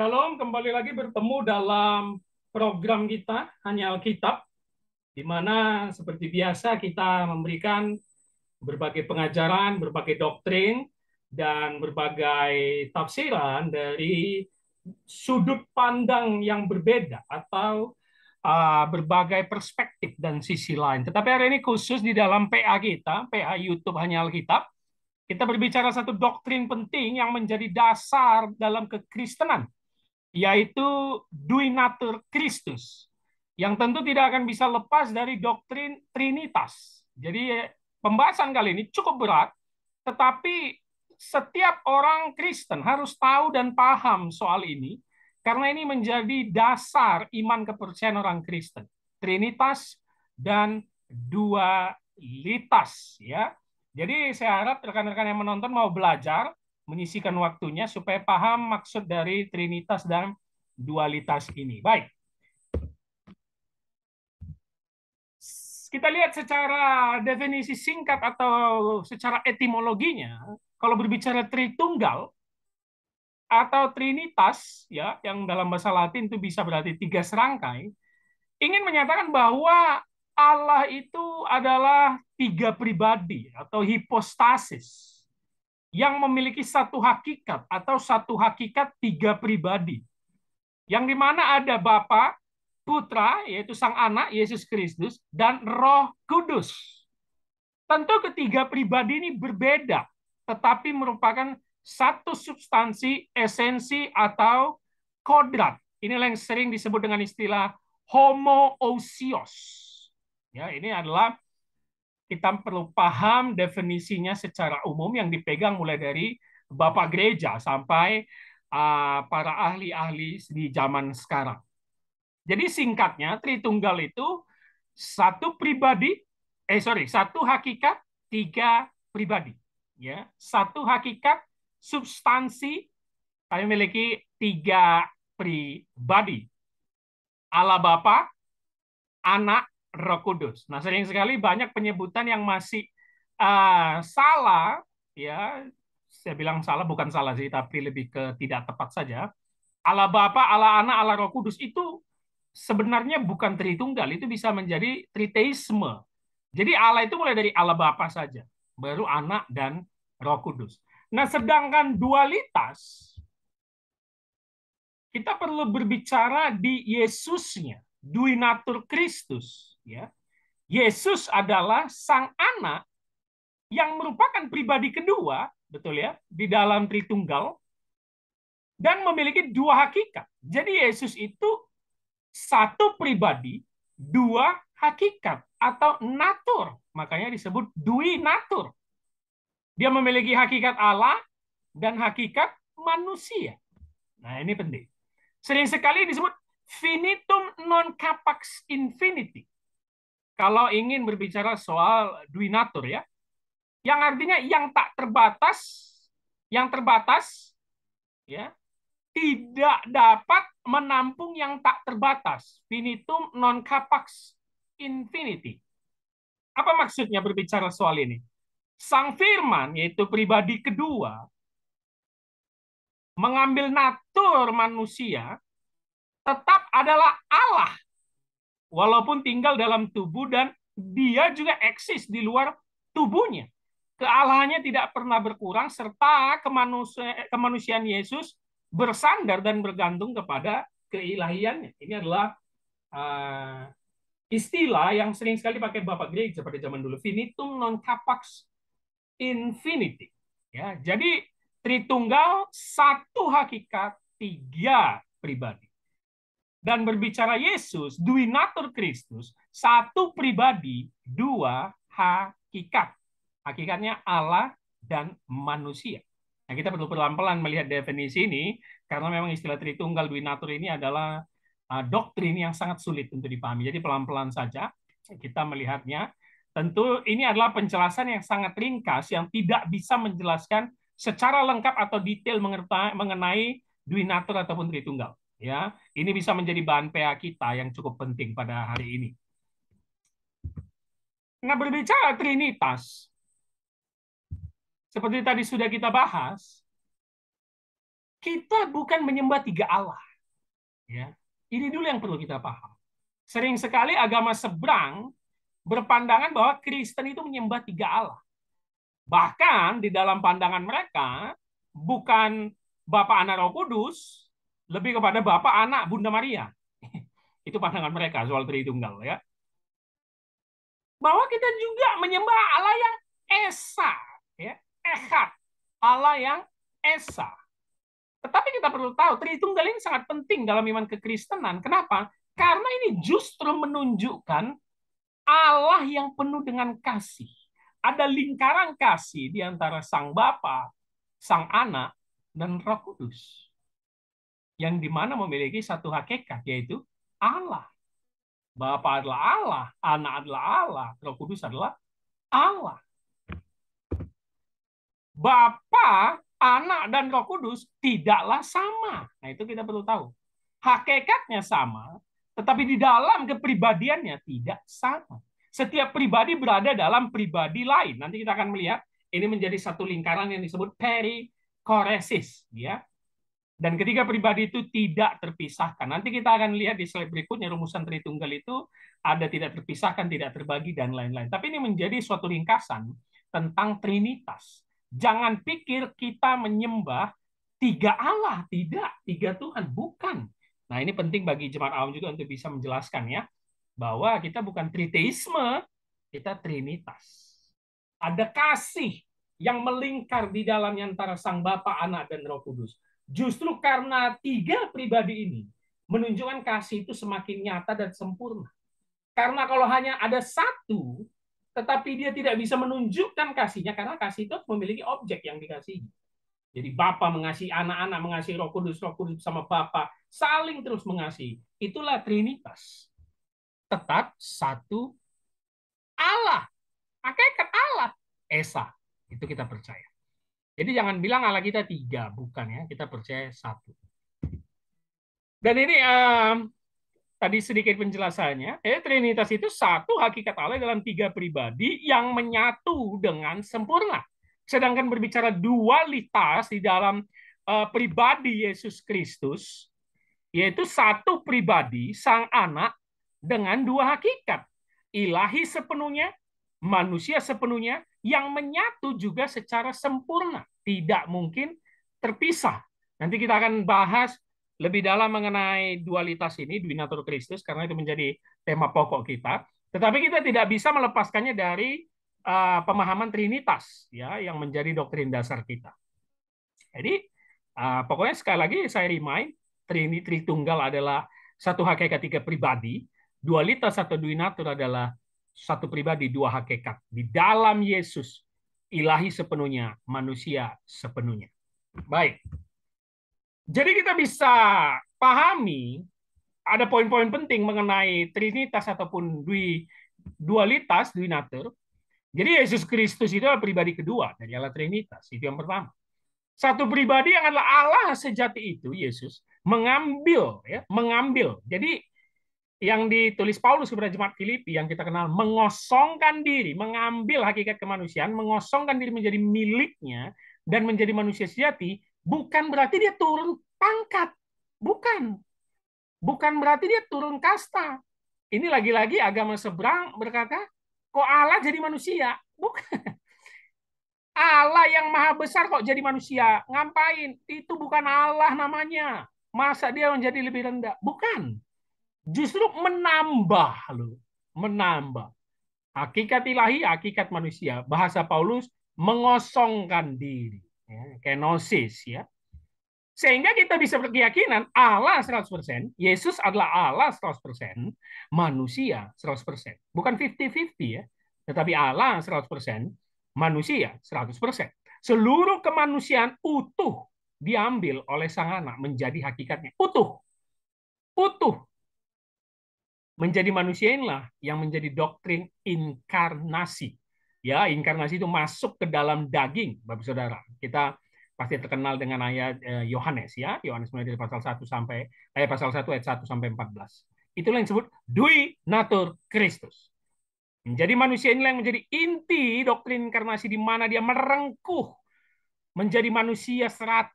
Shalom, kembali lagi bertemu dalam program kita, Hanya Alkitab, di mana seperti biasa kita memberikan berbagai pengajaran, berbagai doktrin, dan berbagai tafsiran dari sudut pandang yang berbeda atau uh, berbagai perspektif dan sisi lain. Tetapi hari ini khusus di dalam PA kita, PA YouTube Hanya Alkitab, kita berbicara satu doktrin penting yang menjadi dasar dalam kekristenan, yaitu dui natur Kristus yang tentu tidak akan bisa lepas dari doktrin Trinitas. Jadi pembahasan kali ini cukup berat, tetapi setiap orang Kristen harus tahu dan paham soal ini karena ini menjadi dasar iman kepercayaan orang Kristen. Trinitas dan dualitas ya. Jadi saya harap rekan-rekan yang menonton mau belajar menyisikan waktunya supaya paham maksud dari trinitas dan dualitas ini. Baik. Kita lihat secara definisi singkat atau secara etimologinya, kalau berbicara tritunggal atau trinitas ya yang dalam bahasa Latin itu bisa berarti tiga serangkai, ingin menyatakan bahwa Allah itu adalah tiga pribadi atau hipostasis yang memiliki satu hakikat atau satu hakikat tiga pribadi. Yang di mana ada Bapa, Putra, yaitu Sang Anak, Yesus Kristus, dan Roh Kudus. Tentu ketiga pribadi ini berbeda, tetapi merupakan satu substansi, esensi, atau kodrat. ini yang sering disebut dengan istilah homoousios. Ya, ini adalah kita perlu paham definisinya secara umum yang dipegang mulai dari Bapak Gereja sampai ah, para ahli-ahli di zaman sekarang. Jadi singkatnya Tritunggal itu satu pribadi, eh sorry, satu hakikat, tiga pribadi. Ya, satu hakikat, substansi, kami memiliki tiga pribadi. Allah Bapa, Anak, Roh Kudus. Nah, sering sekali banyak penyebutan yang masih uh, salah, ya. Saya bilang salah bukan salah sih, tapi lebih ke tidak tepat saja. Allah Bapa, Allah Anak, Allah Roh Kudus itu sebenarnya bukan tritunggal, itu bisa menjadi triteisme. Jadi Allah itu mulai dari Allah Bapa saja, baru Anak dan Roh Kudus. Nah, sedangkan dualitas kita perlu berbicara di Yesusnya, dui natur Kristus ya. Yesus adalah sang anak yang merupakan pribadi kedua, betul ya, di dalam Tritunggal dan memiliki dua hakikat. Jadi Yesus itu satu pribadi, dua hakikat atau natur. Makanya disebut dui natur. Dia memiliki hakikat Allah dan hakikat manusia. Nah, ini penting. Sering sekali disebut finitum non capax infinity kalau ingin berbicara soal duinatur ya, yang artinya yang tak terbatas, yang terbatas, ya tidak dapat menampung yang tak terbatas. Finitum non capax infinity. Apa maksudnya berbicara soal ini? Sang Firman, yaitu pribadi kedua, mengambil natur manusia, tetap adalah Allah walaupun tinggal dalam tubuh dan dia juga eksis di luar tubuhnya. Kealahannya tidak pernah berkurang serta kemanusiaan Yesus bersandar dan bergantung kepada keilahiannya. Ini adalah uh, istilah yang sering sekali pakai Bapak Gereja pada zaman dulu, finitum non capax infinity. Ya, jadi Tritunggal satu hakikat tiga pribadi dan berbicara Yesus, dui natur Kristus, satu pribadi, dua hakikat. Hakikatnya Allah dan manusia. Nah, kita perlu pelan-pelan melihat definisi ini karena memang istilah Tritunggal dui natur ini adalah uh, doktrin yang sangat sulit untuk dipahami. Jadi pelan-pelan saja kita melihatnya. Tentu ini adalah penjelasan yang sangat ringkas yang tidak bisa menjelaskan secara lengkap atau detail mengenai dui natur ataupun Tritunggal ya ini bisa menjadi bahan PA kita yang cukup penting pada hari ini. Nah berbicara Trinitas, seperti tadi sudah kita bahas, kita bukan menyembah tiga Allah. Ya, ini dulu yang perlu kita paham. Sering sekali agama seberang berpandangan bahwa Kristen itu menyembah tiga Allah. Bahkan di dalam pandangan mereka bukan Bapak Anak Roh Kudus, lebih kepada bapak, anak, Bunda Maria. Itu pandangan mereka soal Tritunggal ya. Bahwa kita juga menyembah Allah yang Esa, ya, Ehad, Allah yang Esa. Tetapi kita perlu tahu Tritunggal ini sangat penting dalam iman kekristenan. Kenapa? Karena ini justru menunjukkan Allah yang penuh dengan kasih. Ada lingkaran kasih di antara Sang Bapa, Sang Anak, dan Roh Kudus yang dimana memiliki satu hakikat yaitu Allah. Bapa adalah Allah, Anak adalah Allah, Roh Kudus adalah Allah. Bapa, Anak dan Roh Kudus tidaklah sama. Nah itu kita perlu tahu. Hakikatnya sama, tetapi di dalam kepribadiannya tidak sama. Setiap pribadi berada dalam pribadi lain. Nanti kita akan melihat ini menjadi satu lingkaran yang disebut perikoresis, ya. Dan ketiga pribadi itu tidak terpisahkan. Nanti kita akan lihat di slide berikutnya rumusan Tritunggal itu ada tidak terpisahkan, tidak terbagi, dan lain-lain. Tapi ini menjadi suatu ringkasan tentang Trinitas. Jangan pikir kita menyembah tiga Allah, tidak, tiga Tuhan, bukan. Nah ini penting bagi jemaat awam juga untuk bisa menjelaskan ya, bahwa kita bukan triteisme, kita Trinitas. Ada kasih yang melingkar di dalamnya antara Sang Bapa, Anak, dan Roh Kudus Justru karena tiga pribadi ini menunjukkan kasih itu semakin nyata dan sempurna. Karena kalau hanya ada satu, tetapi dia tidak bisa menunjukkan kasihnya karena kasih itu memiliki objek yang dikasihi. Jadi Bapa mengasihi anak-anak, mengasihi Roh Kudus, Roh Kudus sama Bapa, saling terus mengasihi. Itulah Trinitas. Tetap satu Allah. Akaikat Allah, Esa. Itu kita percaya. Jadi jangan bilang ala kita tiga, bukan ya. Kita percaya satu. Dan ini um, tadi sedikit penjelasannya. Eh, Trinitas itu satu hakikat Allah dalam tiga pribadi yang menyatu dengan sempurna. Sedangkan berbicara dualitas di dalam uh, pribadi Yesus Kristus, yaitu satu pribadi, sang anak, dengan dua hakikat. Ilahi sepenuhnya, manusia sepenuhnya, yang menyatu juga secara sempurna, tidak mungkin terpisah. Nanti kita akan bahas lebih dalam mengenai dualitas ini, Dwi natur Kristus, karena itu menjadi tema pokok kita. Tetapi kita tidak bisa melepaskannya dari uh, pemahaman Trinitas, ya, yang menjadi doktrin dasar kita. Jadi, uh, pokoknya sekali lagi saya remind, Trinity tunggal adalah satu hakikat tiga pribadi, dualitas atau Dwi natur adalah satu pribadi dua hakikat. Di dalam Yesus ilahi sepenuhnya, manusia sepenuhnya. Baik. Jadi kita bisa pahami ada poin-poin penting mengenai trinitas ataupun dui dualitas, dui natur. Jadi Yesus Kristus itu adalah pribadi kedua dari Allah Trinitas. Itu yang pertama. Satu pribadi yang adalah Allah sejati itu Yesus mengambil ya, mengambil. Jadi yang ditulis Paulus kepada jemaat Filipi yang kita kenal mengosongkan diri, mengambil hakikat kemanusiaan, mengosongkan diri menjadi miliknya dan menjadi manusia sejati, bukan berarti dia turun pangkat. Bukan. Bukan berarti dia turun kasta. Ini lagi-lagi agama seberang berkata, kok Allah jadi manusia? Bukan. Allah yang maha besar kok jadi manusia? Ngapain? Itu bukan Allah namanya. Masa dia menjadi lebih rendah? Bukan justru menambah loh, menambah. Hakikat ilahi, hakikat manusia. Bahasa Paulus mengosongkan diri, ya, kenosis ya. Sehingga kita bisa berkeyakinan Allah 100%, Yesus adalah Allah 100%, manusia 100%. Bukan 50-50 ya, tetapi Allah 100%, manusia 100%. Seluruh kemanusiaan utuh diambil oleh sang anak menjadi hakikatnya. Utuh. Utuh menjadi manusia inilah yang menjadi doktrin inkarnasi. Ya, inkarnasi itu masuk ke dalam daging, Bapak Saudara. Kita pasti terkenal dengan ayat eh, Yohanes ya, Yohanes mulai dari pasal 1 sampai ayat eh, pasal 1 ayat 1 sampai 14. Itulah yang disebut dui natur Kristus. Menjadi manusia inilah yang menjadi inti doktrin inkarnasi di mana dia merengkuh menjadi manusia 100%.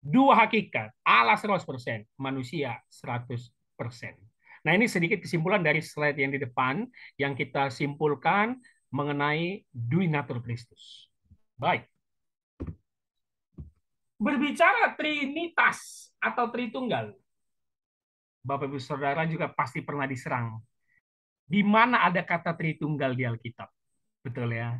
Dua hakikat, Allah 100%, manusia 100%. Nah, ini sedikit kesimpulan dari slide yang di depan yang kita simpulkan mengenai Dwi Natur Kristus. Baik. Berbicara Trinitas atau Tritunggal, Bapak Ibu Saudara juga pasti pernah diserang. Di mana ada kata Tritunggal di Alkitab? Betul ya?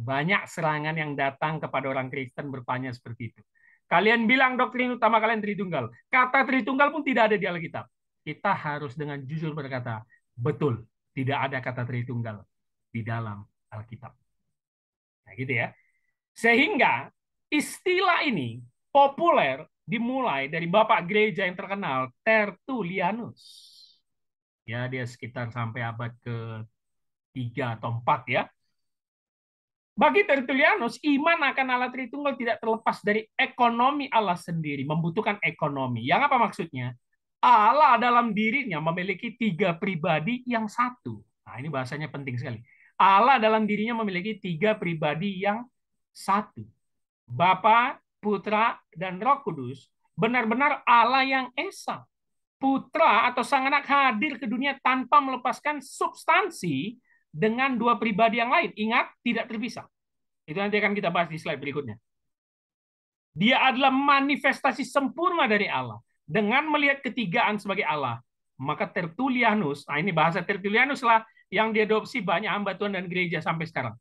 Banyak serangan yang datang kepada orang Kristen bertanya seperti itu. Kalian bilang doktrin utama kalian Tritunggal. Kata Tritunggal pun tidak ada di Alkitab kita harus dengan jujur berkata, betul, tidak ada kata Tritunggal di dalam Alkitab. Nah, gitu ya. Sehingga istilah ini populer dimulai dari bapak gereja yang terkenal Tertullianus. Ya, dia sekitar sampai abad ke 3 atau 4 ya. Bagi Tertullianus, iman akan Allah Tritunggal tidak terlepas dari ekonomi Allah sendiri, membutuhkan ekonomi. Yang apa maksudnya? Allah dalam dirinya memiliki tiga pribadi yang satu. Nah, ini bahasanya penting sekali. Allah dalam dirinya memiliki tiga pribadi yang satu. Bapa, Putra, dan Roh Kudus benar-benar Allah yang esa. Putra atau Sang Anak hadir ke dunia tanpa melepaskan substansi dengan dua pribadi yang lain. Ingat, tidak terpisah. Itu nanti akan kita bahas di slide berikutnya. Dia adalah manifestasi sempurna dari Allah dengan melihat ketigaan sebagai Allah, maka Tertulianus, nah ini bahasa Tertulianus lah yang diadopsi banyak hamba Tuhan dan gereja sampai sekarang.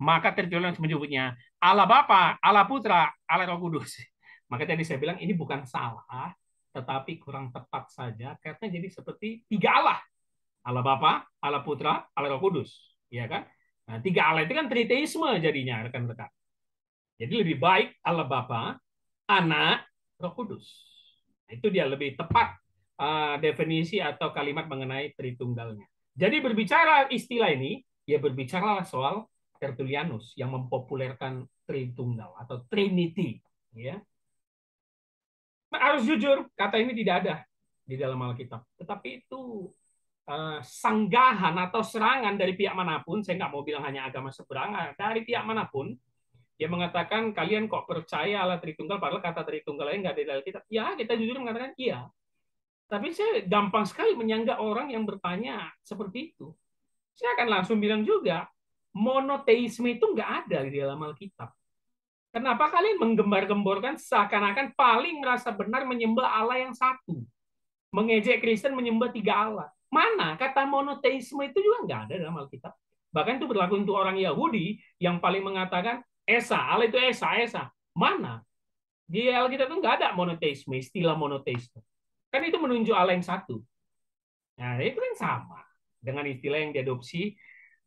Maka Tertulianus menyebutnya Allah Bapa, Allah Putra, Allah Roh Kudus. Maka tadi saya bilang ini bukan salah, tetapi kurang tepat saja karena jadi seperti tiga Allah. Allah Bapa, Allah Putra, Allah Roh Kudus, ya kan? Nah, tiga Allah itu kan triteisme jadinya rekan-rekan. Jadi lebih baik Allah Bapa, Anak, Roh Kudus. Itu dia lebih tepat uh, definisi atau kalimat mengenai Tritunggalnya. Jadi berbicara istilah ini, ya berbicara soal Tertullianus yang mempopulerkan Tritunggal atau Trinity. Ya. Harus jujur, kata ini tidak ada di dalam Alkitab. Tetapi itu uh, sanggahan atau serangan dari pihak manapun, saya nggak mau bilang hanya agama seberang. dari pihak manapun, dia mengatakan kalian kok percaya Allah Tritunggal padahal kata Tritunggal lain nggak ada dalam kitab. Ya, kita jujur mengatakan iya. Tapi saya gampang sekali menyangga orang yang bertanya seperti itu. Saya akan langsung bilang juga, monoteisme itu nggak ada di dalam Alkitab. Kenapa kalian menggembar-gemborkan seakan-akan paling merasa benar menyembah Allah yang satu? Mengejek Kristen menyembah tiga Allah. Mana kata monoteisme itu juga nggak ada dalam Alkitab. Bahkan itu berlaku untuk orang Yahudi yang paling mengatakan Esa, Allah itu Esa, Esa. Mana? Di Alkitab itu nggak ada monoteisme, istilah monoteisme. Kan itu menunjuk Allah yang satu. Nah, itu kan sama dengan istilah yang diadopsi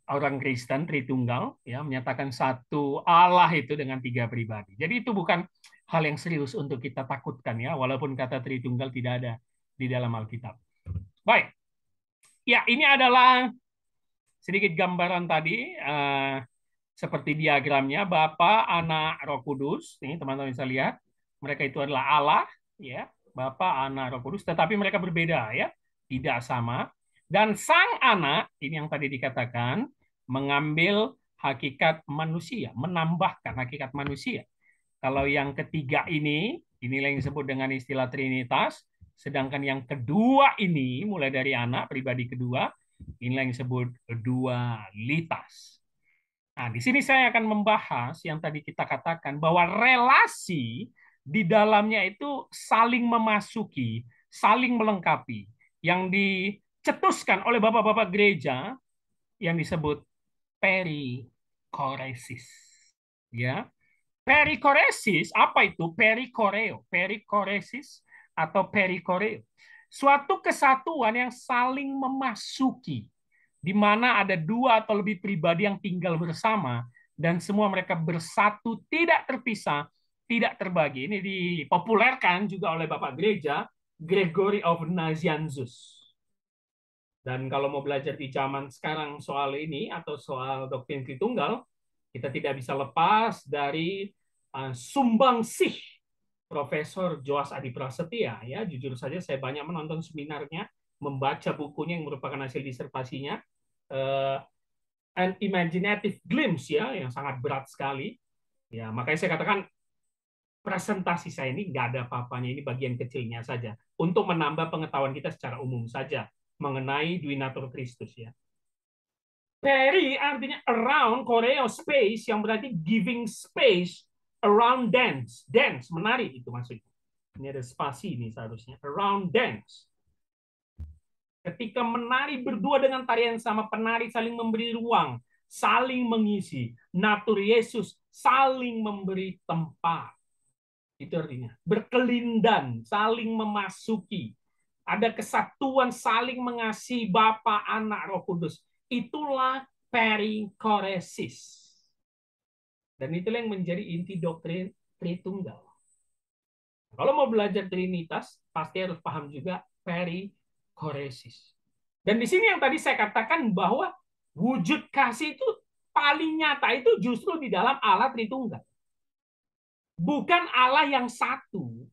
orang Kristen Tritunggal ya menyatakan satu Allah itu dengan tiga pribadi. Jadi itu bukan hal yang serius untuk kita takutkan ya walaupun kata Tritunggal tidak ada di dalam Alkitab. Baik. Ya, ini adalah sedikit gambaran tadi uh, seperti diagramnya Bapa, Anak, Roh Kudus. Ini teman-teman bisa lihat, mereka itu adalah Allah, ya, Bapa, Anak, Roh Kudus, tetapi mereka berbeda ya, tidak sama. Dan sang anak, ini yang tadi dikatakan, mengambil hakikat manusia, menambahkan hakikat manusia. Kalau yang ketiga ini, inilah yang disebut dengan istilah trinitas, sedangkan yang kedua ini mulai dari anak pribadi kedua, inilah yang disebut dualitas. Nah, di sini saya akan membahas yang tadi kita katakan bahwa relasi di dalamnya itu saling memasuki, saling melengkapi. Yang dicetuskan oleh bapak-bapak gereja yang disebut perikoresis. Ya. Perikoresis apa itu? Perikoreo, perikoresis atau perikoreo. Suatu kesatuan yang saling memasuki, di mana ada dua atau lebih pribadi yang tinggal bersama dan semua mereka bersatu tidak terpisah, tidak terbagi. Ini dipopulerkan juga oleh Bapak Gereja Gregory of Nazianzus. Dan kalau mau belajar di zaman sekarang soal ini atau soal doktrin Tritunggal, kita tidak bisa lepas dari uh, sumbangsih Profesor Joas Adi Prasetya ya jujur saja saya banyak menonton seminarnya membaca bukunya yang merupakan hasil disertasinya uh, an imaginative glimpse ya yang sangat berat sekali. Ya, makanya saya katakan presentasi saya ini nggak ada apa-apanya, ini bagian kecilnya saja untuk menambah pengetahuan kita secara umum saja mengenai Duinatur Kristus ya. Peri artinya around korea space yang berarti giving space around dance, dance menarik itu maksudnya. Ini ada spasi ini seharusnya around dance. Ketika menari berdua dengan tarian sama, penari saling memberi ruang, saling mengisi. Natur Yesus saling memberi tempat. Itu artinya berkelindan, saling memasuki. Ada kesatuan saling mengasihi Bapa, Anak, Roh Kudus. Itulah perikoresis. Dan itulah yang menjadi inti doktrin Tritunggal. Kalau mau belajar Trinitas, pasti harus paham juga peri koresis. Dan di sini yang tadi saya katakan bahwa wujud kasih itu paling nyata itu justru di dalam Allah Tritunggal. Bukan Allah yang satu.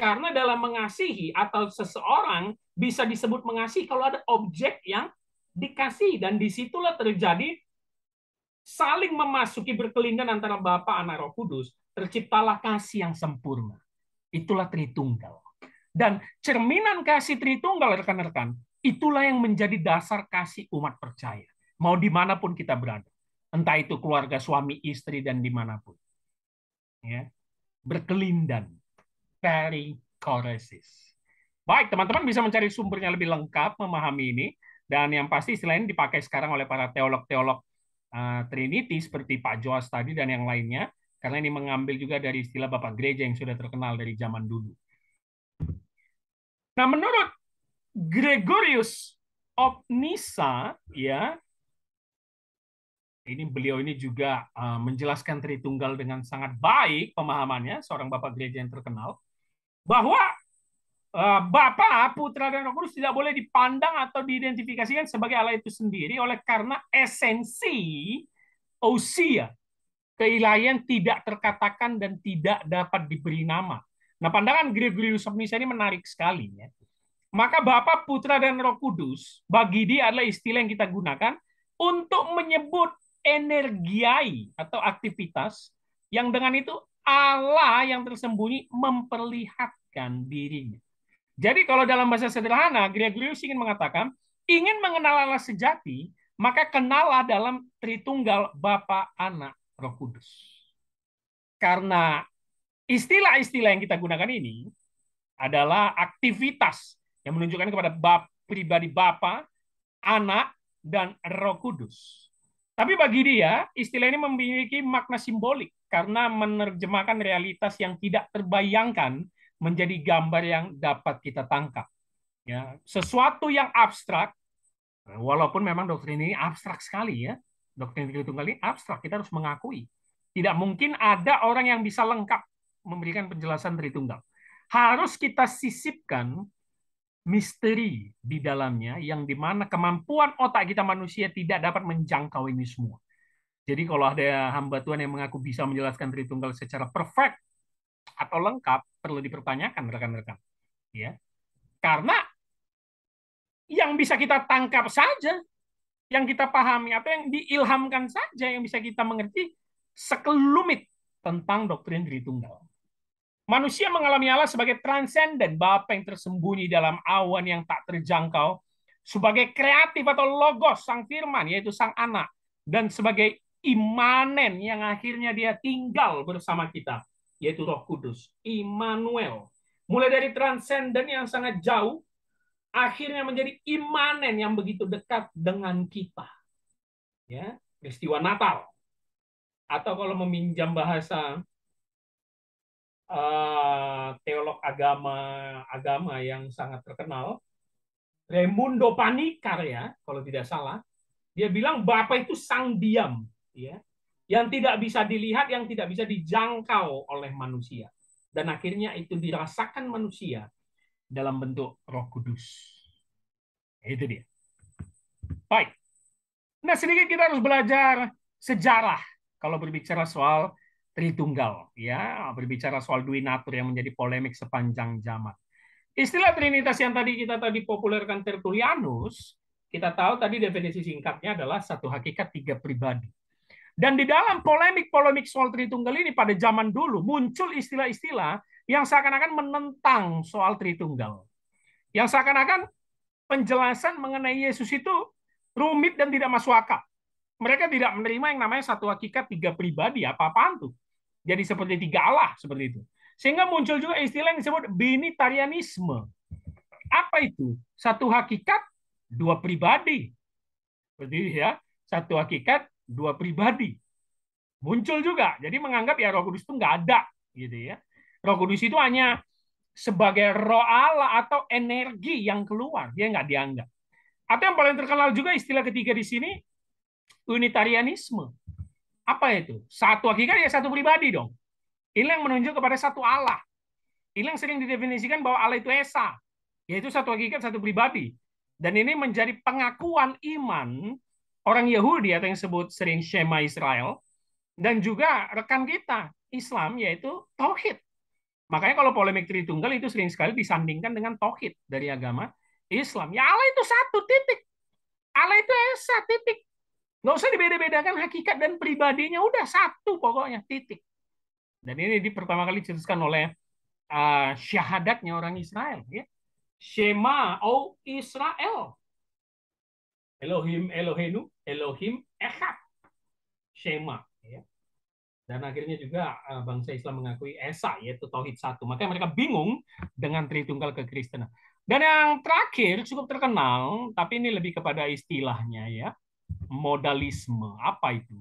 Karena dalam mengasihi atau seseorang bisa disebut mengasihi kalau ada objek yang dikasih dan disitulah terjadi saling memasuki berkelindan antara Bapa, Anak, Roh Kudus, terciptalah kasih yang sempurna. Itulah Tritunggal. Dan cerminan kasih Tritunggal, rekan-rekan, itulah yang menjadi dasar kasih umat percaya. Mau dimanapun kita berada. Entah itu keluarga, suami, istri, dan dimanapun. Ya. Berkelindan. Perichoresis. Baik, teman-teman bisa mencari sumbernya lebih lengkap, memahami ini. Dan yang pasti istilah ini dipakai sekarang oleh para teolog-teolog uh, Trinity seperti Pak Joas tadi dan yang lainnya. Karena ini mengambil juga dari istilah Bapak Gereja yang sudah terkenal dari zaman dulu. Nah, menurut Gregorius of Nisa ya, ini beliau ini juga eh, menjelaskan Tritunggal dengan sangat baik pemahamannya, seorang bapak gereja yang terkenal, bahwa eh, bapak Putra, dan Roh Kudus tidak boleh dipandang atau diidentifikasikan sebagai Allah itu sendiri oleh karena esensi usia keilahian tidak terkatakan dan tidak dapat diberi nama. Nah, pandangan Gregorius Samisa ini menarik sekali ya. Maka Bapa, Putra dan Roh Kudus bagi dia adalah istilah yang kita gunakan untuk menyebut energiai atau aktivitas yang dengan itu Allah yang tersembunyi memperlihatkan dirinya. Jadi kalau dalam bahasa sederhana, Gregorius ingin mengatakan, ingin mengenal Allah sejati, maka kenalah dalam Tritunggal Bapa, Anak, Roh Kudus. Karena Istilah-istilah yang kita gunakan ini adalah aktivitas yang menunjukkan kepada bab, pribadi Bapa, Anak, dan Roh Kudus. Tapi bagi dia, istilah ini memiliki makna simbolik karena menerjemahkan realitas yang tidak terbayangkan menjadi gambar yang dapat kita tangkap. Ya, sesuatu yang abstrak, walaupun memang doktrin ini abstrak sekali ya, doktrin Tritunggal ini abstrak, kita harus mengakui. Tidak mungkin ada orang yang bisa lengkap memberikan penjelasan Tritunggal. Harus kita sisipkan misteri di dalamnya yang dimana kemampuan otak kita manusia tidak dapat menjangkau ini semua. Jadi kalau ada hamba Tuhan yang mengaku bisa menjelaskan Tritunggal secara perfect atau lengkap, perlu dipertanyakan rekan-rekan. Ya. Karena yang bisa kita tangkap saja yang kita pahami atau yang diilhamkan saja yang bisa kita mengerti sekelumit tentang doktrin Tritunggal. Manusia mengalami Allah sebagai transenden, Bapa yang tersembunyi dalam awan yang tak terjangkau, sebagai kreatif atau logos sang firman, yaitu sang anak, dan sebagai imanen yang akhirnya dia tinggal bersama kita, yaitu roh kudus, Immanuel. Mulai dari transenden yang sangat jauh, akhirnya menjadi imanen yang begitu dekat dengan kita. Ya, peristiwa Natal. Atau kalau meminjam bahasa Eh, teolog agama agama yang sangat terkenal, Raimundo Panikar ya, kalau tidak salah, dia bilang Bapak itu sang diam, ya, yang tidak bisa dilihat, yang tidak bisa dijangkau oleh manusia, dan akhirnya itu dirasakan manusia dalam bentuk Roh Kudus. Itu dia. Baik. Nah, sedikit kita harus belajar sejarah kalau berbicara soal Tritunggal ya berbicara soal Dwi natur yang menjadi polemik sepanjang zaman. Istilah Trinitas yang tadi kita tadi populerkan tertulianus kita tahu tadi definisi singkatnya adalah satu hakikat tiga pribadi. Dan di dalam polemik-polemik soal Tritunggal ini pada zaman dulu muncul istilah-istilah yang seakan-akan menentang soal Tritunggal. Yang seakan-akan penjelasan mengenai Yesus itu rumit dan tidak masuk akal. Mereka tidak menerima yang namanya satu hakikat tiga pribadi, apa-apaan tuh. Jadi seperti tiga Allah seperti itu. Sehingga muncul juga istilah yang disebut binitarianisme. Apa itu? Satu hakikat, dua pribadi. Seperti ya, satu hakikat, dua pribadi. Muncul juga. Jadi menganggap ya Roh Kudus itu nggak ada gitu ya. Roh Kudus itu hanya sebagai roh Allah atau energi yang keluar, dia nggak dianggap. Atau yang paling terkenal juga istilah ketiga di sini unitarianisme apa itu? Satu hakikat ya satu pribadi dong. Inilah yang menunjuk kepada satu Allah. Inilah yang sering didefinisikan bahwa Allah itu Esa, yaitu satu hakikat, satu pribadi. Dan ini menjadi pengakuan iman orang Yahudi atau yang disebut sering Shema Israel, dan juga rekan kita Islam yaitu Tauhid. Makanya kalau polemik Tritunggal itu sering sekali disandingkan dengan Tauhid dari agama Islam. Ya Allah itu satu titik. Allah itu Esa titik. Nggak usah dibeda-bedakan hakikat dan pribadinya, udah satu pokoknya, titik. Dan ini di pertama kali diceritakan oleh uh, syahadatnya orang Israel. Ya. Shema, O Israel. Elohim, Elohenu, Elohim, Echad. Shema. Ya. Dan akhirnya juga uh, bangsa Islam mengakui Esa, yaitu Tauhid satu. Makanya mereka bingung dengan Tritunggal kekristenan. Dan yang terakhir cukup terkenal, tapi ini lebih kepada istilahnya ya modalisme. Apa itu?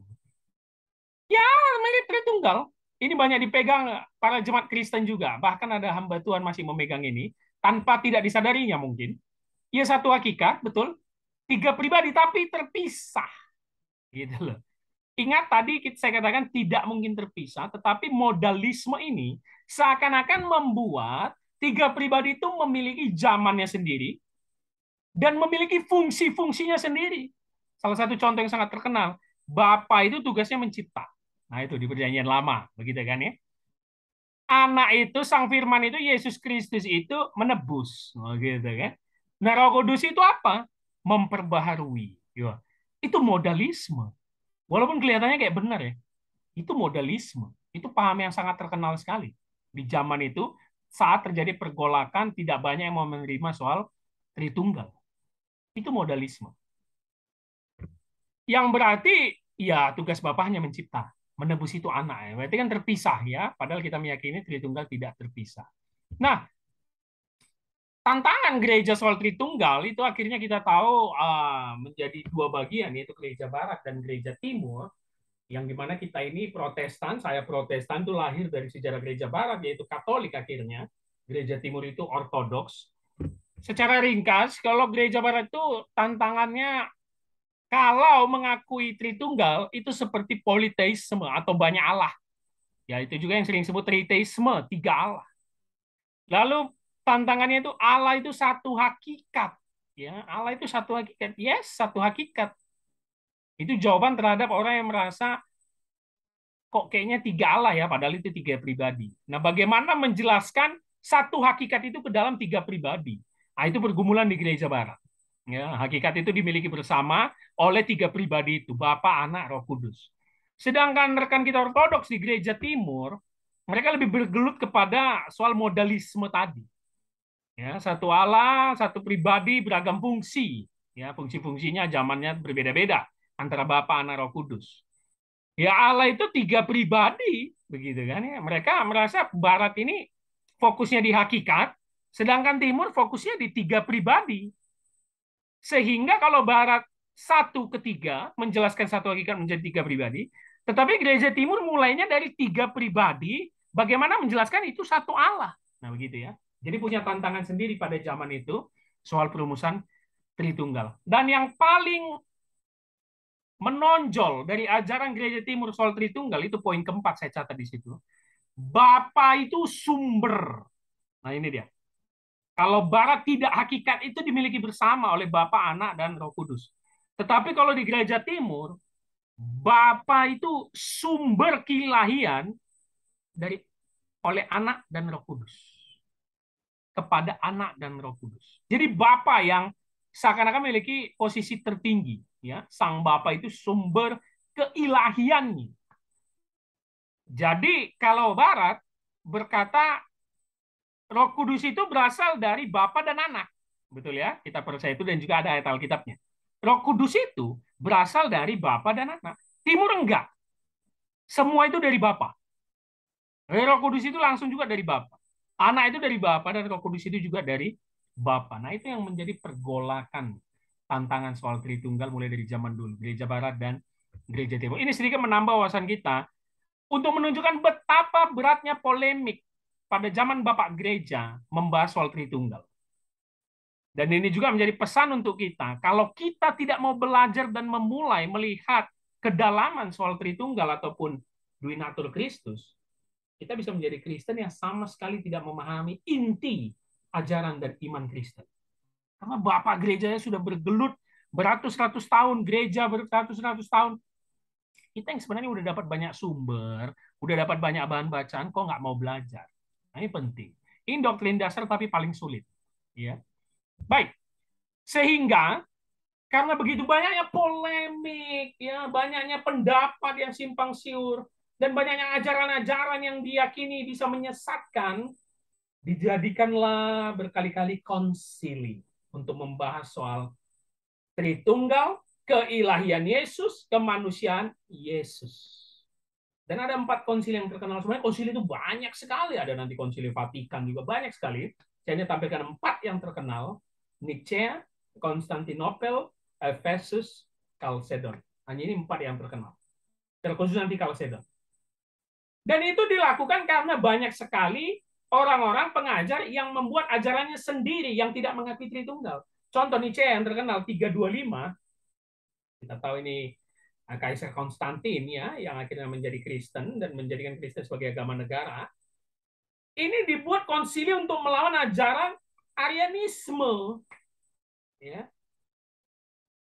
Ya, militer Tritunggal. Ini banyak dipegang para jemaat Kristen juga. Bahkan ada hamba Tuhan masih memegang ini tanpa tidak disadarinya mungkin. Ya, satu hakikat, betul. Tiga pribadi tapi terpisah. Gitu loh. Ingat tadi saya katakan tidak mungkin terpisah, tetapi modalisme ini seakan-akan membuat tiga pribadi itu memiliki zamannya sendiri dan memiliki fungsi-fungsinya sendiri. Salah satu contoh yang sangat terkenal, Bapak itu tugasnya mencipta. Nah, itu di perjanjian lama, begitu kan ya. Anak itu, sang firman itu, Yesus Kristus itu menebus. Begitu kan. Nah, roh kudus itu apa? Memperbaharui. Itu modalisme. Walaupun kelihatannya kayak benar ya. Itu modalisme. Itu paham yang sangat terkenal sekali. Di zaman itu, saat terjadi pergolakan, tidak banyak yang mau menerima soal Tritunggal. Itu modalisme yang berarti ya tugas bapaknya mencipta, menebus itu anak. Ya. Berarti kan terpisah ya, padahal kita meyakini Tritunggal tidak terpisah. Nah, tantangan gereja soal Tritunggal itu akhirnya kita tahu uh, menjadi dua bagian yaitu gereja barat dan gereja timur yang dimana kita ini Protestan, saya Protestan itu lahir dari sejarah gereja barat yaitu Katolik akhirnya, gereja timur itu Ortodoks. Secara ringkas, kalau gereja barat itu tantangannya kalau mengakui Tritunggal itu seperti politeisme atau banyak Allah. Ya itu juga yang sering disebut triteisme, tiga Allah. Lalu tantangannya itu Allah itu satu hakikat. Ya, Allah itu satu hakikat. Yes, satu hakikat. Itu jawaban terhadap orang yang merasa kok kayaknya tiga Allah ya, padahal itu tiga pribadi. Nah, bagaimana menjelaskan satu hakikat itu ke dalam tiga pribadi? Nah, itu pergumulan di gereja barat. Ya, hakikat itu dimiliki bersama oleh tiga pribadi itu, Bapa, Anak, Roh Kudus. Sedangkan rekan kita Ortodoks di gereja timur, mereka lebih bergelut kepada soal modalisme tadi. Ya, satu Allah, satu pribadi, beragam fungsi. Ya, fungsi-fungsinya zamannya berbeda-beda antara Bapa, Anak, Roh Kudus. Ya Allah itu tiga pribadi, begitu kan ya. Mereka merasa Barat ini fokusnya di hakikat, sedangkan Timur fokusnya di tiga pribadi. Sehingga kalau Barat satu ketiga menjelaskan satu hakikat menjadi tiga pribadi, tetapi gereja timur mulainya dari tiga pribadi, bagaimana menjelaskan itu satu Allah. Nah begitu ya. Jadi punya tantangan sendiri pada zaman itu soal perumusan Tritunggal. Dan yang paling menonjol dari ajaran gereja timur soal Tritunggal itu poin keempat saya catat di situ. Bapa itu sumber. Nah ini dia. Kalau barat tidak hakikat itu dimiliki bersama oleh Bapa, Anak, dan Roh Kudus. Tetapi kalau di gereja timur, Bapa itu sumber kilahian dari oleh anak dan Roh Kudus. Kepada anak dan Roh Kudus. Jadi Bapa yang seakan-akan memiliki posisi tertinggi, ya. Sang Bapa itu sumber keilahiannya. Jadi kalau barat berkata Roh Kudus itu berasal dari Bapa dan Anak. Betul ya? Kita percaya itu dan juga ada ayat Alkitabnya. Roh Kudus itu berasal dari Bapa dan Anak. Timur enggak. Semua itu dari Bapa. Eh, Roh Kudus itu langsung juga dari Bapa. Anak itu dari Bapa dan Roh Kudus itu juga dari Bapa. Nah, itu yang menjadi pergolakan tantangan soal Tritunggal mulai dari zaman dulu, Gereja Barat dan Gereja Timur. Ini sedikit menambah wawasan kita untuk menunjukkan betapa beratnya polemik pada zaman Bapak Gereja membahas soal Tritunggal. Dan ini juga menjadi pesan untuk kita, kalau kita tidak mau belajar dan memulai melihat kedalaman soal Tritunggal ataupun Dwi Natur Kristus, kita bisa menjadi Kristen yang sama sekali tidak memahami inti ajaran dan iman Kristen. Karena Bapak gereja sudah bergelut beratus-ratus tahun, gereja beratus-ratus tahun. Kita yang sebenarnya udah dapat banyak sumber, udah dapat banyak bahan bacaan, kok nggak mau belajar? Ini penting. Ini doktrin dasar tapi paling sulit. Ya. Baik. Sehingga karena begitu banyaknya polemik, ya banyaknya pendapat yang simpang siur, dan banyaknya ajaran-ajaran yang diyakini bisa menyesatkan, dijadikanlah berkali-kali konsili untuk membahas soal Tritunggal, keilahian Yesus, kemanusiaan Yesus. Dan ada empat konsili yang terkenal sebenarnya. Konsili itu banyak sekali. Ada nanti konsili Vatikan juga banyak sekali. Saya hanya tampilkan empat yang terkenal. Nicea, Konstantinopel, Efesus, Chalcedon. Hanya ini empat yang terkenal. Terkhusus nanti Chalcedon. Dan itu dilakukan karena banyak sekali orang-orang pengajar yang membuat ajarannya sendiri yang tidak mengakui Tritunggal. Contoh Nietzsche yang terkenal 325. Kita tahu ini Ah, Kaisar Konstantin ya yang akhirnya menjadi Kristen dan menjadikan Kristen sebagai agama negara. Ini dibuat konsili untuk melawan ajaran Arianisme. Ya.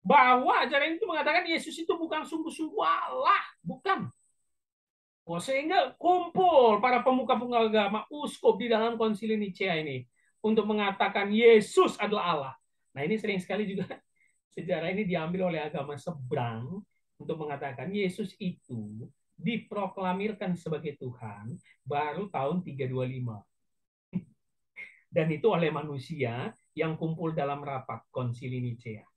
Bahwa ajaran itu mengatakan Yesus itu bukan sungguh-sungguh Allah, bukan. Oh, sehingga kumpul para pemuka-pemuka agama uskup di dalam konsili Nicea ini untuk mengatakan Yesus adalah Allah. Nah, ini sering sekali juga sejarah ini diambil oleh agama seberang untuk mengatakan Yesus itu diproklamirkan sebagai Tuhan baru tahun 325. Dan itu oleh manusia yang kumpul dalam rapat konsili Nicea.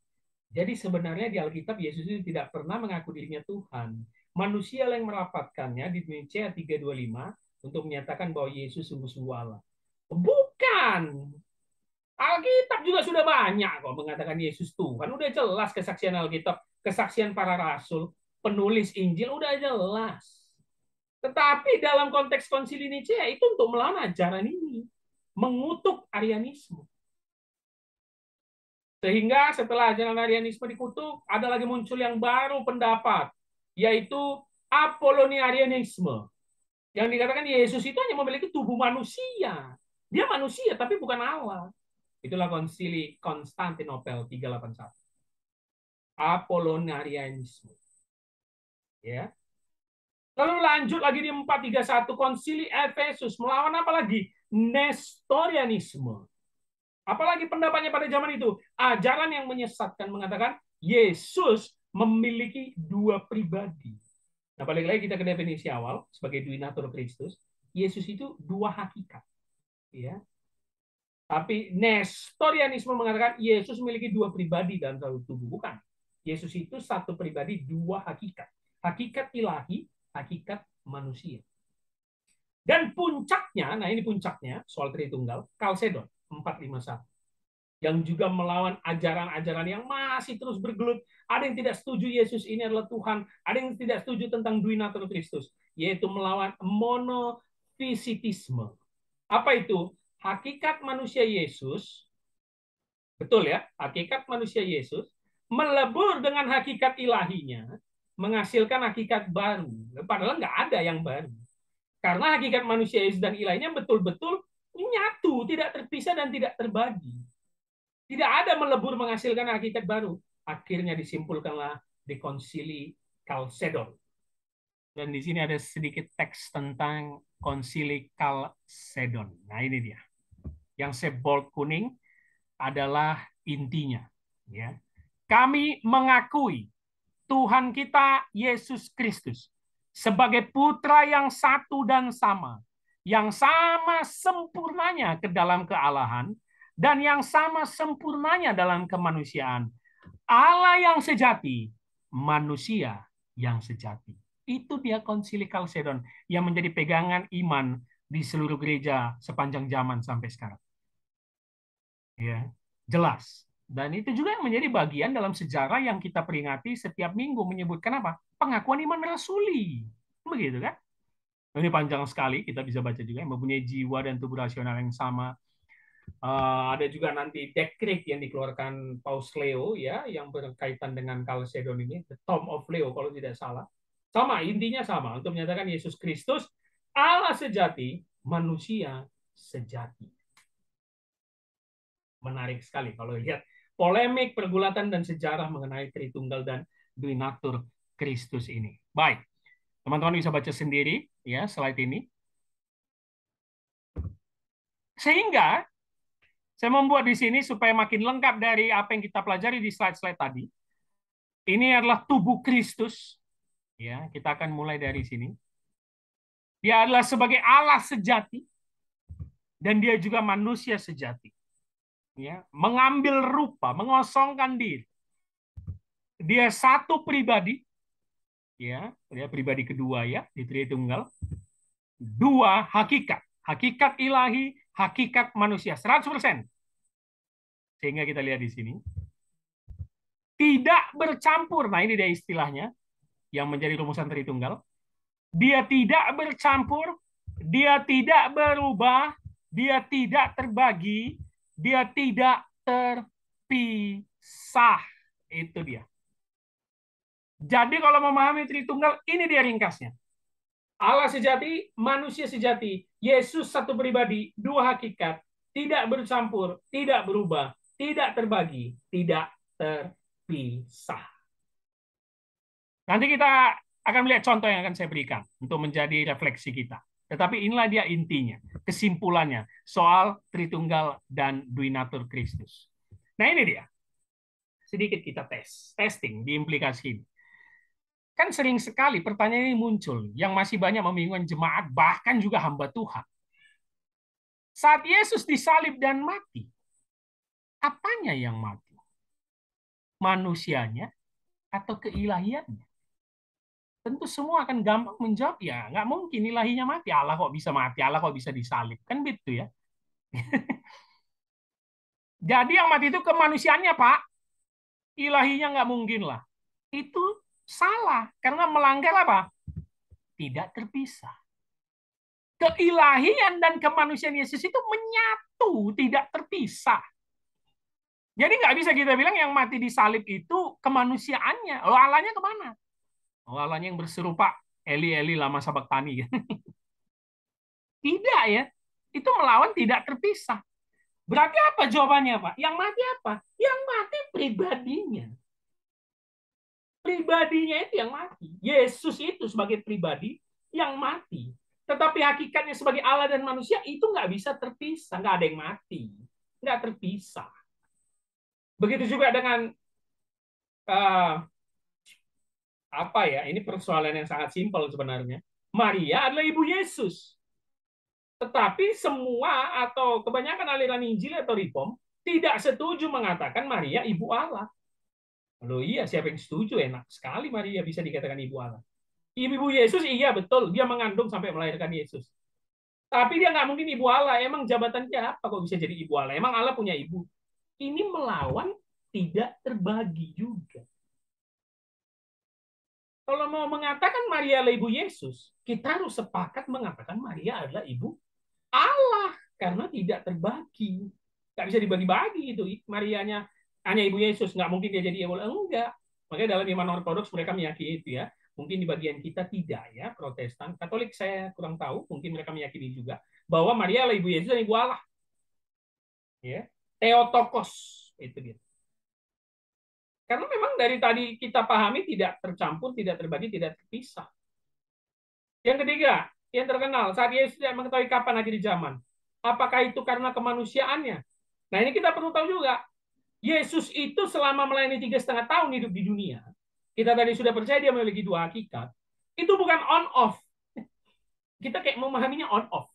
Jadi sebenarnya di Alkitab Yesus itu tidak pernah mengaku dirinya Tuhan. Manusia yang merapatkannya di Nicea 325 untuk menyatakan bahwa Yesus sungguh-sungguh Allah. Bukan. Alkitab juga sudah banyak kok mengatakan Yesus Tuhan. Udah jelas kesaksian Alkitab kesaksian para rasul, penulis Injil udah jelas. Tetapi dalam konteks konsili Nicea itu untuk melawan ajaran ini, mengutuk Arianisme. Sehingga setelah ajaran Arianisme dikutuk, ada lagi muncul yang baru pendapat, yaitu Apoloniarianisme. Yang dikatakan Yesus itu hanya memiliki tubuh manusia. Dia manusia, tapi bukan Allah. Itulah konsili Konstantinopel 381. Apolonarianisme. Ya. Lalu lanjut lagi di 431 konsili Efesus melawan apa lagi? Nestorianisme. Apalagi pendapatnya pada zaman itu, ajaran yang menyesatkan mengatakan Yesus memiliki dua pribadi. Nah, balik lagi kita ke definisi awal sebagai duinator Kristus, Yesus itu dua hakikat. Ya. Tapi Nestorianisme mengatakan Yesus memiliki dua pribadi dalam satu tubuh, bukan. Yesus itu satu pribadi, dua hakikat. Hakikat ilahi, hakikat manusia. Dan puncaknya, nah ini puncaknya soal Tritunggal, Kalsedon 451. Yang juga melawan ajaran-ajaran yang masih terus bergelut. Ada yang tidak setuju Yesus ini adalah Tuhan. Ada yang tidak setuju tentang Natur Kristus. Yaitu melawan monofisitisme. Apa itu? Hakikat manusia Yesus, betul ya, hakikat manusia Yesus melebur dengan hakikat ilahinya, menghasilkan hakikat baru. Padahal nggak ada yang baru. Karena hakikat manusia dan ilahinya betul-betul menyatu tidak terpisah dan tidak terbagi. Tidak ada melebur menghasilkan hakikat baru. Akhirnya disimpulkanlah konsili Kalsedon. Dan di sini ada sedikit teks tentang konsili Kalsedon. Nah ini dia. Yang saya bold kuning adalah intinya. Ya, kami mengakui Tuhan kita Yesus Kristus sebagai putra yang satu dan sama, yang sama sempurnanya ke dalam kealahan dan yang sama sempurnanya dalam kemanusiaan. Allah yang sejati, manusia yang sejati. Itu dia konsili Kalsedon yang menjadi pegangan iman di seluruh gereja sepanjang zaman sampai sekarang. Ya, jelas. Dan itu juga yang menjadi bagian dalam sejarah yang kita peringati setiap minggu menyebutkan apa? Pengakuan iman rasuli. Begitu kan? Ini panjang sekali, kita bisa baca juga yang mempunyai jiwa dan tubuh rasional yang sama. Uh, ada juga nanti dekret yang dikeluarkan Paus Leo ya yang berkaitan dengan Kalsedon ini, the Tom of Leo kalau tidak salah. Sama intinya sama untuk menyatakan Yesus Kristus Allah sejati, manusia sejati. Menarik sekali kalau lihat polemik, pergulatan, dan sejarah mengenai Tritunggal dan Dwinatur Kristus ini. Baik, teman-teman bisa baca sendiri ya slide ini. Sehingga saya membuat di sini supaya makin lengkap dari apa yang kita pelajari di slide-slide tadi. Ini adalah tubuh Kristus. Ya, kita akan mulai dari sini. Dia adalah sebagai Allah sejati dan dia juga manusia sejati ya, mengambil rupa, mengosongkan diri. Dia satu pribadi, ya, dia pribadi kedua ya di Tritunggal. Dua hakikat, hakikat ilahi, hakikat manusia 100%. Sehingga kita lihat di sini tidak bercampur. Nah, ini dia istilahnya yang menjadi rumusan Tritunggal. Dia tidak bercampur, dia tidak berubah, dia tidak terbagi, dia tidak terpisah. Itu dia. Jadi kalau memahami Tritunggal, ini dia ringkasnya. Allah sejati, manusia sejati, Yesus satu pribadi, dua hakikat, tidak bercampur, tidak berubah, tidak terbagi, tidak terpisah. Nanti kita akan melihat contoh yang akan saya berikan untuk menjadi refleksi kita. Tetapi inilah dia intinya, kesimpulannya soal Tritunggal dan Duinatur Kristus. Nah ini dia. Sedikit kita tes, testing di implikasi ini. Kan sering sekali pertanyaan ini muncul yang masih banyak membingungkan jemaat bahkan juga hamba Tuhan. Saat Yesus disalib dan mati, apanya yang mati? Manusianya atau keilahiannya? tentu semua akan gampang menjawab ya nggak mungkin ilahinya mati Allah kok bisa mati Allah kok bisa disalib kan begitu ya jadi yang mati itu kemanusiaannya pak ilahinya nggak mungkin lah itu salah karena melanggar apa tidak terpisah keilahian dan kemanusiaan Yesus itu menyatu tidak terpisah jadi nggak bisa kita bilang yang mati disalib itu kemanusiaannya. Lalu Allahnya kemana? Walau yang berserupa Eli-Eli lama sabak tani. tidak ya. Itu melawan tidak terpisah. Berarti apa jawabannya, Pak? Yang mati apa? Yang mati pribadinya. Pribadinya itu yang mati. Yesus itu sebagai pribadi yang mati. Tetapi hakikatnya sebagai Allah dan manusia itu nggak bisa terpisah. Nggak ada yang mati. Nggak terpisah. Begitu juga dengan uh, apa ya? Ini persoalan yang sangat simpel sebenarnya. Maria adalah ibu Yesus. Tetapi semua atau kebanyakan aliran Injil atau Reform tidak setuju mengatakan Maria ibu Allah. Loh iya, siapa yang setuju? Enak sekali Maria bisa dikatakan ibu Allah. Ibu Yesus iya betul, dia mengandung sampai melahirkan Yesus. Tapi dia nggak mungkin ibu Allah. Emang jabatannya apa kok bisa jadi ibu Allah? Emang Allah punya ibu? Ini melawan tidak terbagi juga. Kalau mau mengatakan Maria adalah ibu Yesus, kita harus sepakat mengatakan Maria adalah ibu Allah karena tidak terbagi. Tidak bisa dibagi-bagi itu. Marianya hanya ibu Yesus, nggak mungkin dia jadi ibu enggak. Makanya dalam iman ortodoks mereka meyakini itu ya. Mungkin di bagian kita tidak ya, Protestan, Katolik saya kurang tahu, mungkin mereka meyakini juga bahwa Maria adalah ibu Yesus dan ibu Allah. Ya. Teotokos itu dia. Karena memang dari tadi kita pahami tidak tercampur, tidak terbagi, tidak terpisah. Yang ketiga, yang terkenal, saat Yesus tidak mengetahui kapan akhir zaman. Apakah itu karena kemanusiaannya? Nah ini kita perlu tahu juga. Yesus itu selama melayani tiga setengah tahun hidup di dunia, kita tadi sudah percaya dia memiliki dua hakikat, itu bukan on-off. Kita kayak memahaminya on-off.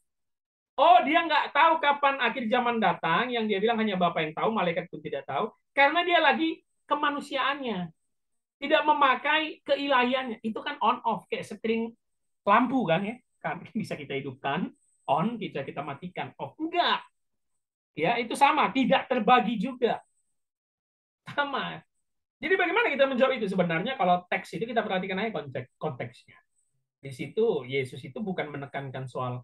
Oh, dia nggak tahu kapan akhir zaman datang, yang dia bilang hanya Bapak yang tahu, malaikat pun tidak tahu, karena dia lagi kemanusiaannya. Tidak memakai keilahiannya. Itu kan on off kayak string lampu kan ya. Kan bisa kita hidupkan, on bisa kita matikan. Off enggak. Ya, itu sama, tidak terbagi juga. Sama. Jadi bagaimana kita menjawab itu sebenarnya kalau teks itu kita perhatikan aja konteks konteksnya. Di situ Yesus itu bukan menekankan soal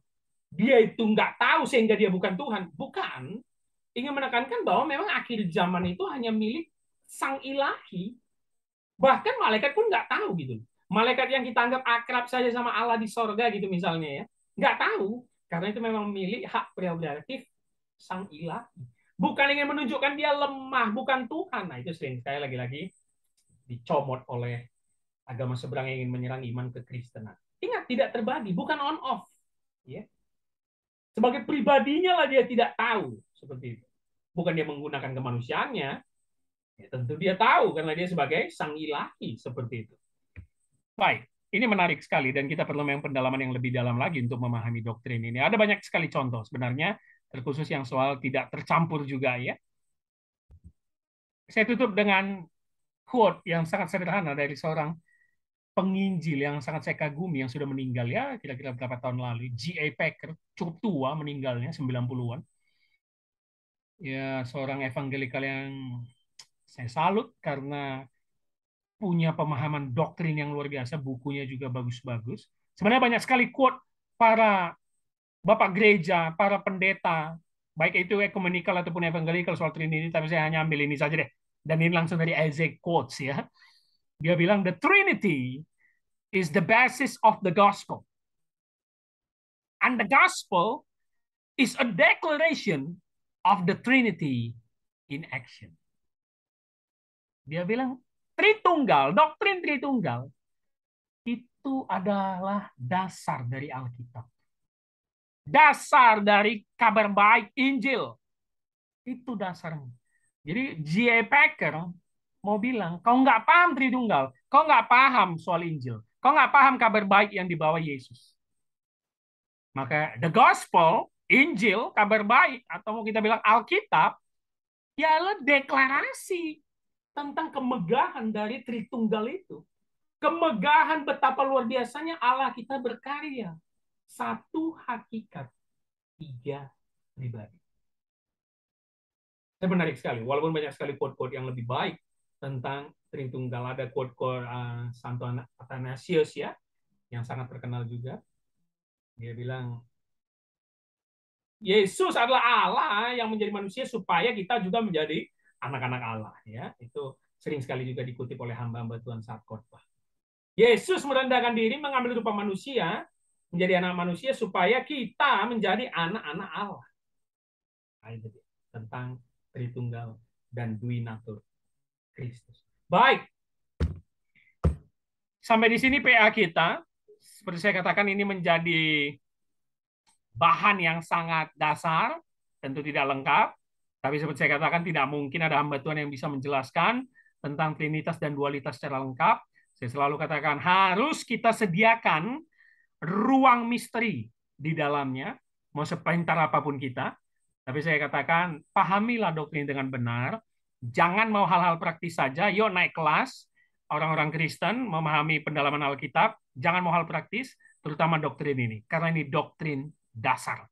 dia itu nggak tahu sehingga dia bukan Tuhan. Bukan. Ingin menekankan bahwa memang akhir zaman itu hanya milik sang ilahi, bahkan malaikat pun nggak tahu gitu. Malaikat yang kita anggap akrab saja sama Allah di sorga gitu misalnya ya, nggak tahu karena itu memang milik hak prerogatif sang ilahi. Bukan ingin menunjukkan dia lemah, bukan Tuhan. Nah itu sering sekali lagi-lagi dicomot oleh agama seberang yang ingin menyerang iman ke Kristen. Ingat, tidak terbagi, bukan on off. Ya. Sebagai pribadinya lah dia tidak tahu seperti itu. Bukan dia menggunakan kemanusiaannya, Ya, tentu dia tahu karena dia sebagai sang ilahi seperti itu. Baik, ini menarik sekali dan kita perlu memang pendalaman yang lebih dalam lagi untuk memahami doktrin ini. Ada banyak sekali contoh sebenarnya, terkhusus yang soal tidak tercampur juga ya. Saya tutup dengan quote yang sangat sederhana dari seorang penginjil yang sangat saya kagumi yang sudah meninggal ya kira-kira beberapa tahun lalu G.A. Packer cukup tua meninggalnya 90-an ya seorang evangelikal yang saya salut karena punya pemahaman doktrin yang luar biasa, bukunya juga bagus-bagus. Sebenarnya banyak sekali quote para bapak gereja, para pendeta, baik itu ekumenikal ataupun evangelical soal Trinity, tapi saya hanya ambil ini saja deh. Dan ini langsung dari Isaac Quotes ya. Dia bilang, the Trinity is the basis of the gospel. And the gospel is a declaration of the Trinity in action. Dia bilang, Tritunggal, doktrin Tritunggal, itu adalah dasar dari Alkitab. Dasar dari kabar baik Injil. Itu dasarnya. Jadi A. Packer mau bilang, kau nggak paham Tritunggal, kau nggak paham soal Injil, kau nggak paham kabar baik yang dibawa Yesus. Maka the gospel, Injil, kabar baik, atau mau kita bilang Alkitab, ialah deklarasi tentang kemegahan dari Tritunggal itu. Kemegahan betapa luar biasanya Allah kita berkarya. Satu hakikat, tiga pribadi. Saya menarik sekali, walaupun banyak sekali quote-quote yang lebih baik tentang Tritunggal. Ada quote-quote uh, Santo Athanasius ya, yang sangat terkenal juga. Dia bilang, Yesus adalah Allah yang menjadi manusia supaya kita juga menjadi anak-anak Allah ya itu sering sekali juga dikutip oleh hamba-hamba Tuhan saat khotbah. Yesus merendahkan diri mengambil rupa manusia menjadi anak manusia supaya kita menjadi anak-anak Allah. Nah, itu tentang Tritunggal dan Dwi Natur Kristus. Baik. Sampai di sini PA kita. Seperti saya katakan ini menjadi bahan yang sangat dasar, tentu tidak lengkap. Tapi seperti saya katakan tidak mungkin ada hamba Tuhan yang bisa menjelaskan tentang trinitas dan dualitas secara lengkap. Saya selalu katakan harus kita sediakan ruang misteri di dalamnya, mau sepintar apapun kita. Tapi saya katakan pahamilah doktrin dengan benar, jangan mau hal-hal praktis saja. Yuk naik kelas, orang-orang Kristen memahami pendalaman Alkitab, jangan mau hal praktis, terutama doktrin ini. Karena ini doktrin dasar.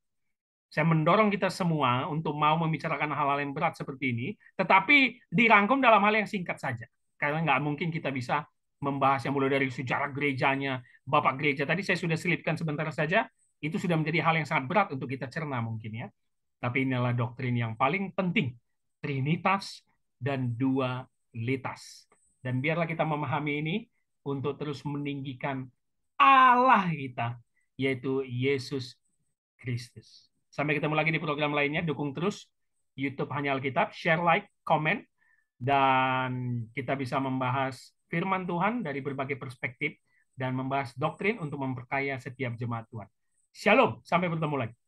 Saya mendorong kita semua untuk mau membicarakan hal-hal yang berat seperti ini, tetapi dirangkum dalam hal yang singkat saja. Karena nggak mungkin kita bisa membahas yang mulai dari sejarah gerejanya, Bapak gereja. Tadi saya sudah selipkan sebentar saja, itu sudah menjadi hal yang sangat berat untuk kita cerna mungkin ya. Tapi inilah doktrin yang paling penting, trinitas dan dualitas. Dan biarlah kita memahami ini untuk terus meninggikan Allah kita, yaitu Yesus Kristus. Sampai ketemu lagi di program lainnya. Dukung terus YouTube Hanya Alkitab. Share, like, comment, Dan kita bisa membahas firman Tuhan dari berbagai perspektif dan membahas doktrin untuk memperkaya setiap jemaat Tuhan. Shalom, sampai bertemu lagi.